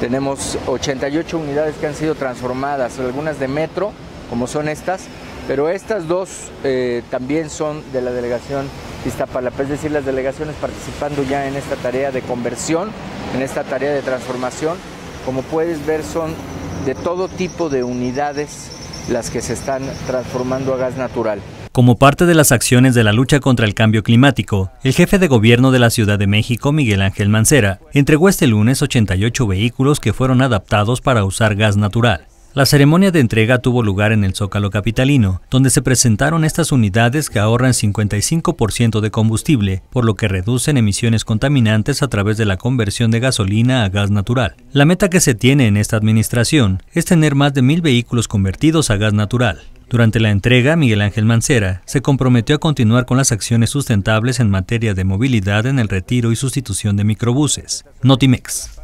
Tenemos 88 unidades que han sido transformadas, algunas de metro, como son estas, pero estas dos eh, también son de la delegación Iztapalapa, es decir, las delegaciones participando ya en esta tarea de conversión, en esta tarea de transformación. Como puedes ver, son de todo tipo de unidades las que se están transformando a gas natural. Como parte de las acciones de la lucha contra el cambio climático, el jefe de gobierno de la Ciudad de México, Miguel Ángel Mancera, entregó este lunes 88 vehículos que fueron adaptados para usar gas natural. La ceremonia de entrega tuvo lugar en el Zócalo Capitalino, donde se presentaron estas unidades que ahorran 55% de combustible, por lo que reducen emisiones contaminantes a través de la conversión de gasolina a gas natural. La meta que se tiene en esta administración es tener más de mil vehículos convertidos a gas natural. Durante la entrega, Miguel Ángel Mancera se comprometió a continuar con las acciones sustentables en materia de movilidad en el retiro y sustitución de microbuses. Notimex.